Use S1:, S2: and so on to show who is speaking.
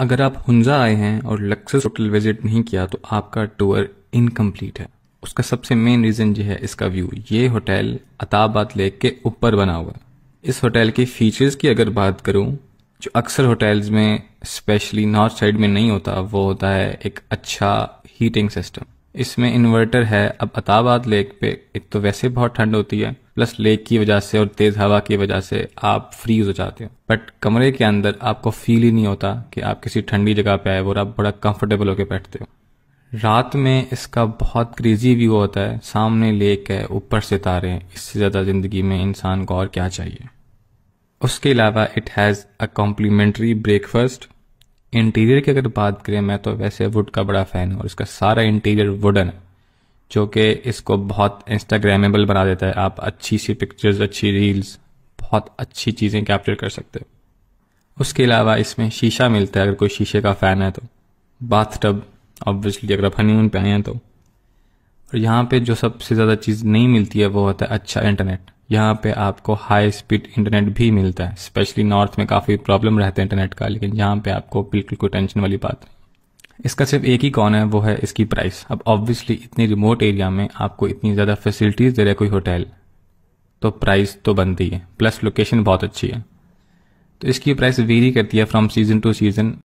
S1: अगर आप हुंजा आए हैं और लक्सस होटल विजिट नहीं किया तो आपका टूर इनकम्प्लीट है उसका सबसे मेन रीज़न ये है इसका व्यू ये होटल अताबाद लेक के ऊपर बना हुआ है इस होटल के फ़ीचर्स की अगर बात करूं जो अक्सर होटल्स में स्पेशली नॉर्थ साइड में नहीं होता वो होता है एक अच्छा हीटिंग सिस्टम इसमें इन्वर्टर है अब अताबाद लेक पे एक तो वैसे बहुत ठंड होती है प्लस लेक की वजह से और तेज हवा की वजह से आप फ्रीज हो जाते हो बट कमरे के अंदर आपको फील ही नहीं होता कि आप किसी ठंडी जगह पे आए और आप बड़ा कंफर्टेबल होकर बैठते हो रात में इसका बहुत क्रेजी व्यू होता है सामने लेक है ऊपर सितारे तारे इससे ज़्यादा ज़िंदगी में इंसान को और क्या चाहिए उसके अलावा it has a complimentary breakfast interior की अगर बात करें मैं तो वैसे वुड का बड़ा फ़ैन हूँ और इसका सारा इंटीरियर वुडन है जो कि इसको बहुत इंस्टाग्रामेबल बना देता है आप अच्छी सी पिक्चर्स अच्छी रील्स बहुत अच्छी चीज़ें कैप्चर कर सकते हो उसके अलावा इसमें शीशा मिलता है अगर कोई शीशे का फ़ैन है तो बाथटब ऑब्वियसली अगर आप हनीमून पे आए हैं तो और यहाँ पे जो सबसे ज़्यादा चीज़ नहीं मिलती है वो होता है अच्छा इंटरनेट यहाँ पे आपको हाई स्पीड इंटरनेट भी मिलता है स्पेशली नॉर्थ में काफ़ी प्रॉब्लम रहता है इंटरनेट का लेकिन यहाँ पे आपको बिल्कुल कोई टेंशन वाली बात नहीं इसका सिर्फ एक ही कौन है वो है इसकी प्राइस अब ऑब्वियसली इतनी रिमोट एरिया में आपको इतनी ज़्यादा फैसिलिटीज़ दे रहे कोई होटल तो प्राइस तो बनती
S2: है प्लस लोकेशन बहुत अच्छी है तो इसकी प्राइस वेरी करती है फ्रॉम सीज़न टू सीज़न